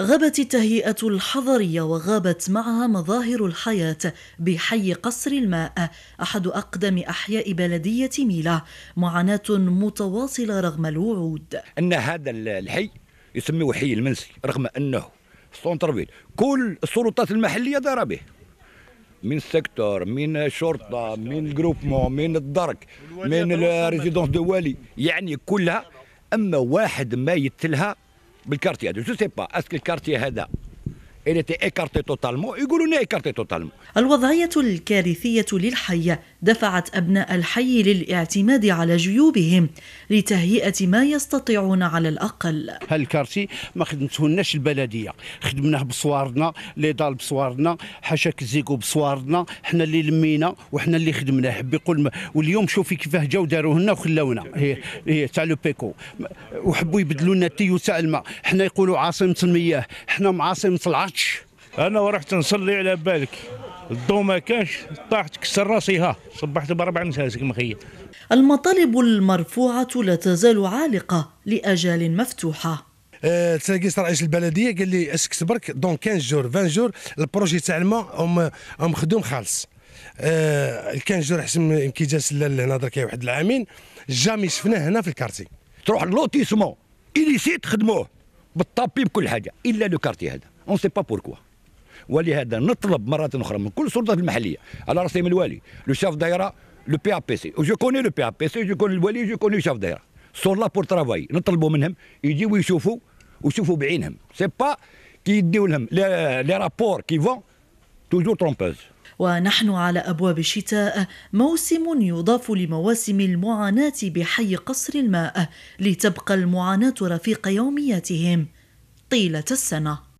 غابت التهيئة الحضرية وغابت معها مظاهر الحياة بحي قصر الماء أحد أقدم أحياء بلدية ميلا معاناة متواصلة رغم الوعود أن هذا الحي يسميه حي المنسي رغم أنه سونترفيل كل السلطات المحلية دار به من سيكتور من الشرطة من الجروبمون من الدرك من الريزيدونس دوالي يعني كلها أما واحد ما يتلها بالكارتي هذا جو سي با اسكو الكارتي هذا تي إيكارتي توتالمون يقولون إيكارتي توتالمون الوضعية الكارثية للحي دفعت أبناء الحي للاعتماد على جيوبهم لتهيئة ما يستطيعون على الأقل هالكارتي ما خدمتهناش البلدية خدمناه بصوارنا لي دال بصوارنا حشاك الزيكو بصوارنا حنا اللي لمينا وحنا اللي خدمناه حبي يقول واليوم شوفي كيفاه جاو داروهنا وخلاونا هي هي تاع لو بيكو وحبوا يبدلوا لنا التيو تاع الماء حنا يقولوا عاصمة المياه حنا معاصمة العطش انا ورحت نصلي على بالك الضو ما كانش طاح تكسر راسي ها صبحت بربع نساسك مخيل المطالب المرفوعة لا تزال عالقة لأجال مفتوحة آه، تلاقيت رئيس البلديه قال لي اسك برك دون 15 جور 20 جور البروجي تاع الماء هم خدوم خالص آه، ال 15 جور حسب كي جا سلال هنا درك واحد العامين جامي شفناه هنا في الكارتي تروح لوتيسمون سيت خدموه بالطابي بكل حاجه الا لو كارتي هذا اون سي با بوركوا ولهذا نطلب مرة أخرى من كل السلطات المحلية على راسهم الوالي لو شاف دايرة لو بي ا بي سي جو كوني لو بي ا بي سي جو كوني الوالي جو كوني شاف دايرة سون لا بور ترافاي نطلبوا منهم يجيو يشوفوا ويشوفوا بعينهم سي با كي يديو لهم لي رابور كي فون توجور ترومبوز ونحن على ابواب الشتاء موسم يضاف لمواسم المعاناه بحي قصر الماء لتبقى المعاناه رفيق يومياتهم طيله السنه